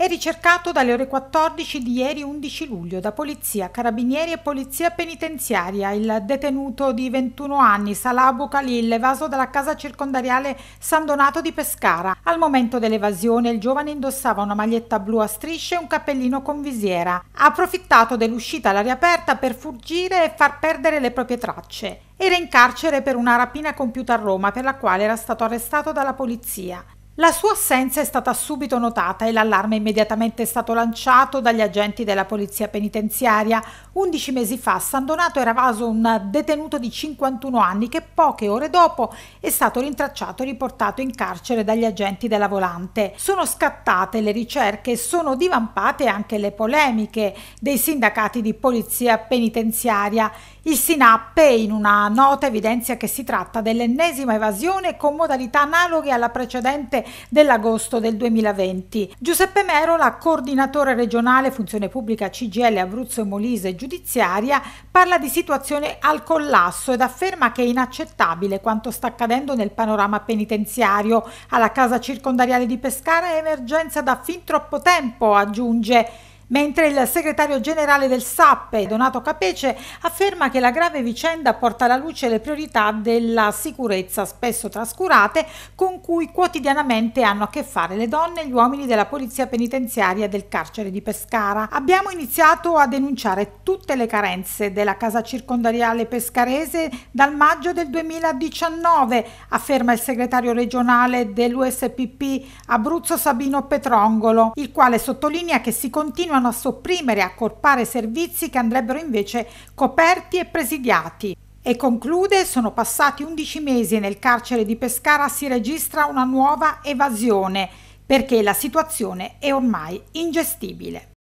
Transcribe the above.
è ricercato dalle ore 14 di ieri 11 luglio da polizia, carabinieri e polizia penitenziaria. Il detenuto di 21 anni, Salabo Khalil, evaso dalla casa circondariale San Donato di Pescara. Al momento dell'evasione il giovane indossava una maglietta blu a strisce e un cappellino con visiera. Ha approfittato dell'uscita all'aria aperta per fuggire e far perdere le proprie tracce. Era in carcere per una rapina compiuta a Roma per la quale era stato arrestato dalla polizia. La sua assenza è stata subito notata e l'allarme è immediatamente stato lanciato dagli agenti della polizia penitenziaria. Undici mesi fa a San Donato era vaso un detenuto di 51 anni che poche ore dopo è stato rintracciato e riportato in carcere dagli agenti della volante. Sono scattate le ricerche e sono divampate anche le polemiche dei sindacati di polizia penitenziaria. Il SINAP in una nota evidenzia che si tratta dell'ennesima evasione con modalità analoghe alla precedente dell'agosto del 2020. Giuseppe Merola, coordinatore regionale funzione pubblica CGL Abruzzo e Molise giudiziaria, parla di situazione al collasso ed afferma che è inaccettabile quanto sta accadendo nel panorama penitenziario. Alla casa circondariale di Pescara è emergenza da fin troppo tempo, aggiunge mentre il segretario generale del SAPPE, Donato Capece, afferma che la grave vicenda porta alla luce le priorità della sicurezza spesso trascurate con cui quotidianamente hanno a che fare le donne e gli uomini della polizia penitenziaria del carcere di Pescara. Abbiamo iniziato a denunciare tutte le carenze della casa circondariale pescarese dal maggio del 2019, afferma il segretario regionale dell'USPP Abruzzo Sabino Petrongolo, il quale sottolinea che si continuano continuano a sopprimere e accorpare servizi che andrebbero invece coperti e presidiati. E conclude, sono passati 11 mesi e nel carcere di Pescara si registra una nuova evasione, perché la situazione è ormai ingestibile.